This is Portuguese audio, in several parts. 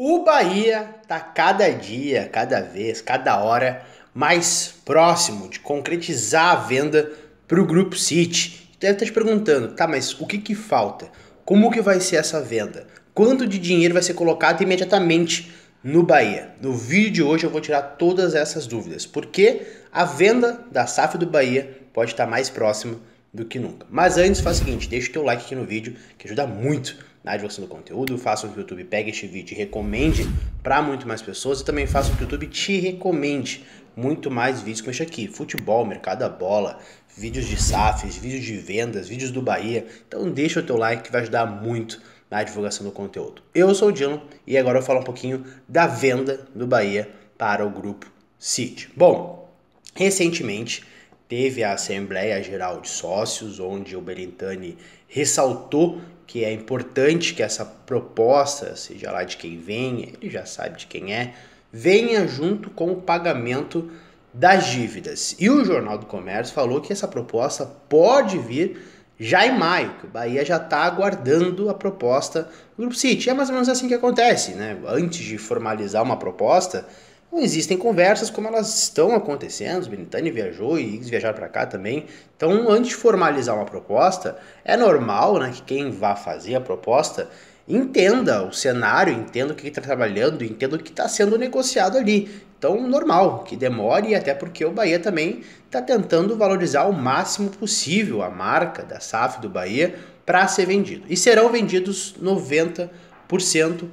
O Bahia está cada dia, cada vez, cada hora mais próximo de concretizar a venda para o Grupo City. Deve estar te perguntando, tá, mas o que, que falta? Como que vai ser essa venda? Quanto de dinheiro vai ser colocado imediatamente no Bahia? No vídeo de hoje eu vou tirar todas essas dúvidas, porque a venda da SAF do Bahia pode estar mais próxima do que nunca. Mas antes, faz o seguinte, deixa o teu like aqui no vídeo, que ajuda muito na divulgação do conteúdo, faça com que o YouTube pegue este vídeo e recomende para muito mais pessoas e também faça com que o YouTube te recomende muito mais vídeos como este aqui: futebol, mercado da bola, vídeos de SAFs, vídeos de vendas, vídeos do Bahia. Então deixa o teu like que vai ajudar muito na divulgação do conteúdo. Eu sou o Dino e agora eu vou falar um pouquinho da venda do Bahia para o grupo City. Bom, recentemente teve a Assembleia Geral de Sócios, onde o Berintani ressaltou que é importante que essa proposta, seja lá de quem vem, ele já sabe de quem é, venha junto com o pagamento das dívidas. E o Jornal do Comércio falou que essa proposta pode vir já em maio, que o Bahia já está aguardando a proposta do Grupo City. É mais ou menos assim que acontece, né? Antes de formalizar uma proposta, não existem conversas como elas estão acontecendo. O Benitani viajou e Higgs viajaram para cá também. Então, antes de formalizar uma proposta, é normal né, que quem vá fazer a proposta entenda o cenário, entenda o que está trabalhando, entenda o que está sendo negociado ali. Então, normal que demore, até porque o Bahia também está tentando valorizar o máximo possível a marca da SAF do Bahia para ser vendido. E serão vendidos 90%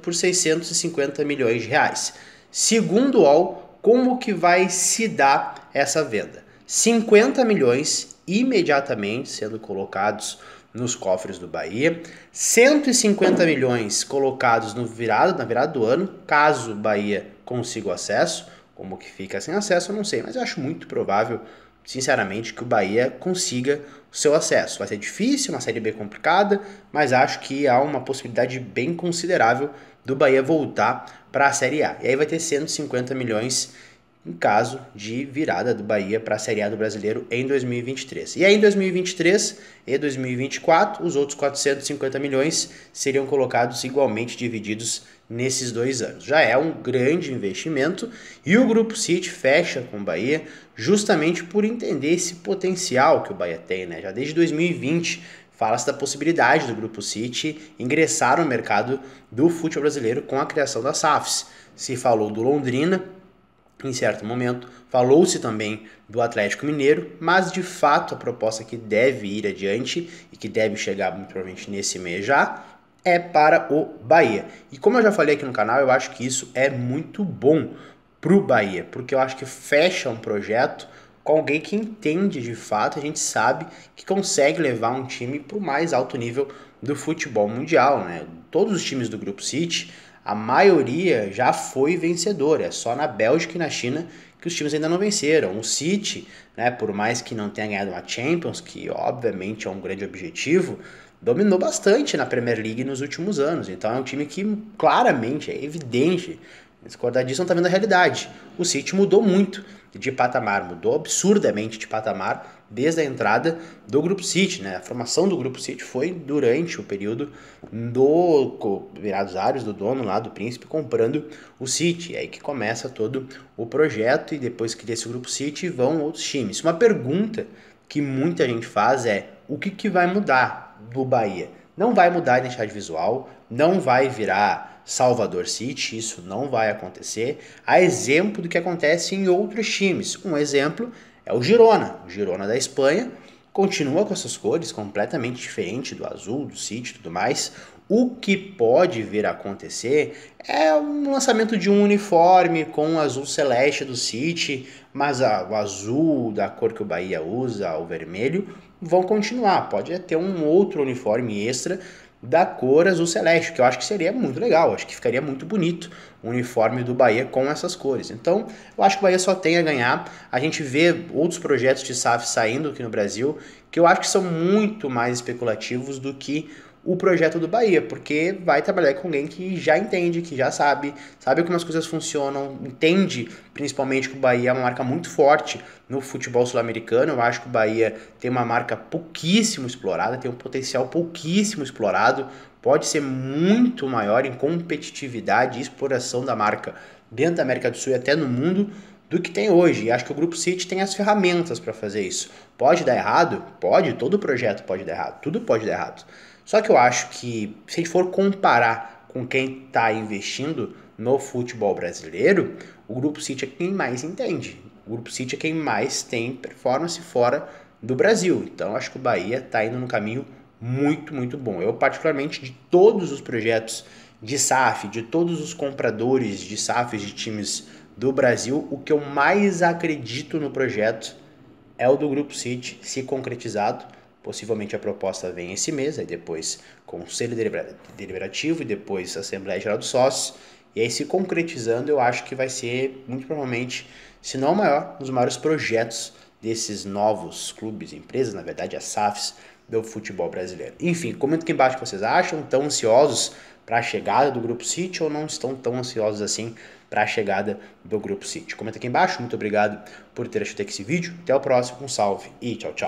por 650 milhões de reais. Segundo o UOL, como que vai se dar essa venda? 50 milhões imediatamente sendo colocados nos cofres do Bahia, 150 milhões colocados no virado, na virada do ano, caso o Bahia consiga o acesso, como que fica sem acesso eu não sei, mas eu acho muito provável sinceramente, que o Bahia consiga o seu acesso. Vai ser difícil, uma Série B complicada, mas acho que há uma possibilidade bem considerável do Bahia voltar para a Série A. E aí vai ter 150 milhões em caso de virada do Bahia para a Série A do Brasileiro em 2023. E aí em 2023 e 2024, os outros 450 milhões seriam colocados igualmente divididos nesses dois anos. Já é um grande investimento e o Grupo City fecha com o Bahia justamente por entender esse potencial que o Bahia tem, né? Já desde 2020 fala-se da possibilidade do Grupo City ingressar no mercado do futebol brasileiro com a criação das SAFs. Se falou do Londrina, em certo momento, falou-se também do Atlético Mineiro, mas de fato a proposta que deve ir adiante e que deve chegar muito provavelmente nesse mês já é para o Bahia. E como eu já falei aqui no canal, eu acho que isso é muito bom para o Bahia, porque eu acho que fecha um projeto com alguém que entende de fato, a gente sabe que consegue levar um time para o mais alto nível do futebol mundial, né? Todos os times do Grupo City a maioria já foi vencedora. É só na Bélgica e na China que os times ainda não venceram. O City, né, por mais que não tenha ganhado uma Champions, que obviamente é um grande objetivo, dominou bastante na Premier League nos últimos anos. Então é um time que claramente, é evidente, Discordar disso não tá vendo a realidade. O City mudou muito de patamar, mudou absurdamente de patamar desde a entrada do Grupo City, né? A formação do Grupo City foi durante o período do Virados Áreos, do dono lá, do príncipe, comprando o City. É aí que começa todo o projeto e depois que desse Grupo City vão outros times. Uma pergunta que muita gente faz é o que, que vai mudar do Bahia? Não vai mudar a identidade visual, não vai virar Salvador City, isso não vai acontecer, a exemplo do que acontece em outros times. Um exemplo é o Girona, o Girona da Espanha, continua com essas cores completamente diferente do azul, do City e tudo mais. O que pode vir a acontecer é um lançamento de um uniforme com o azul celeste do City, mas a, o azul da cor que o Bahia usa, o vermelho, vão continuar. Pode ter um outro uniforme extra da cor azul celeste, que eu acho que seria muito legal, acho que ficaria muito bonito o uniforme do Bahia com essas cores. Então, eu acho que o Bahia só tem a ganhar. A gente vê outros projetos de SAF saindo aqui no Brasil, que eu acho que são muito mais especulativos do que o projeto do Bahia, porque vai trabalhar com alguém que já entende, que já sabe, sabe como as coisas funcionam, entende principalmente que o Bahia é uma marca muito forte no futebol sul-americano. Eu acho que o Bahia tem uma marca pouquíssimo explorada, tem um potencial pouquíssimo explorado, pode ser muito maior em competitividade e exploração da marca dentro da América do Sul e até no mundo do que tem hoje. E acho que o Grupo City tem as ferramentas para fazer isso. Pode dar errado? Pode, todo projeto pode dar errado, tudo pode dar errado. Só que eu acho que se a gente for comparar com quem está investindo no futebol brasileiro, o Grupo City é quem mais entende. O Grupo City é quem mais tem performance fora do Brasil. Então acho que o Bahia está indo num caminho muito, muito bom. Eu, particularmente, de todos os projetos de SAF, de todos os compradores de SAFs de times do Brasil, o que eu mais acredito no projeto é o do Grupo City, se concretizado. Possivelmente a proposta vem esse mês, aí depois Conselho Deliberativo e depois Assembleia Geral dos Sócios. E aí, se concretizando, eu acho que vai ser, muito provavelmente, se não o maior, um dos maiores projetos desses novos clubes, empresas, na verdade, as SAFs do futebol brasileiro. Enfim, comenta aqui embaixo o que vocês acham, tão ansiosos para a chegada do Grupo City ou não estão tão ansiosos assim para a chegada do Grupo City. Comenta aqui embaixo, muito obrigado por ter assistido esse vídeo, até o próximo, um salve e tchau, tchau.